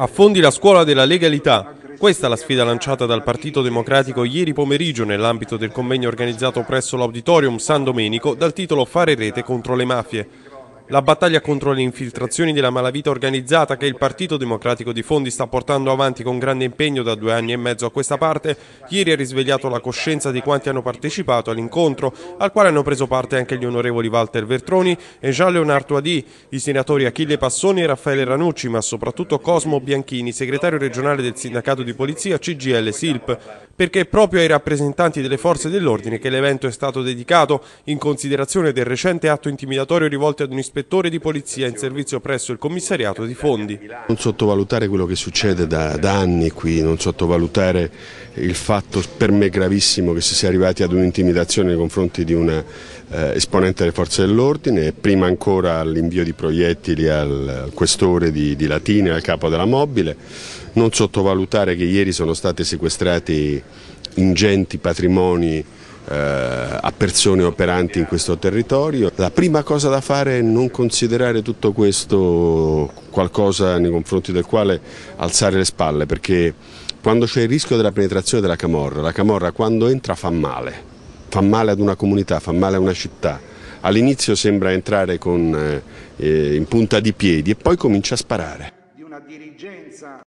Affondi la scuola della legalità. Questa è la sfida lanciata dal Partito Democratico ieri pomeriggio nell'ambito del convegno organizzato presso l'Auditorium San Domenico dal titolo Fare rete contro le mafie. La battaglia contro le infiltrazioni della malavita organizzata che il Partito Democratico di Fondi sta portando avanti con grande impegno da due anni e mezzo a questa parte, ieri ha risvegliato la coscienza di quanti hanno partecipato all'incontro, al quale hanno preso parte anche gli onorevoli Walter Vertroni e Jean Leonardo Adì, i senatori Achille Passoni e Raffaele Ranucci, ma soprattutto Cosmo Bianchini, segretario regionale del sindacato di polizia CGL-SILP perché è proprio ai rappresentanti delle forze dell'ordine che l'evento è stato dedicato in considerazione del recente atto intimidatorio rivolto ad un ispettore di polizia in servizio presso il commissariato di Fondi. Non sottovalutare quello che succede da, da anni qui, non sottovalutare il fatto per me gravissimo che si sia arrivati ad un'intimidazione nei confronti di una eh, esponente delle forze dell'ordine, prima ancora all'invio di proiettili al, questore di, di Latina al capo della mobile non sottovalutare che ieri sono stati sequestrati ingenti patrimoni eh, a persone operanti in questo territorio. La prima cosa da fare è non considerare tutto questo qualcosa nei confronti del quale alzare le spalle, perché quando c'è il rischio della penetrazione della camorra, la camorra quando entra fa male, fa male ad una comunità, fa male a una città. All'inizio sembra entrare con, eh, eh in punta di piedi e poi comincia a sparare.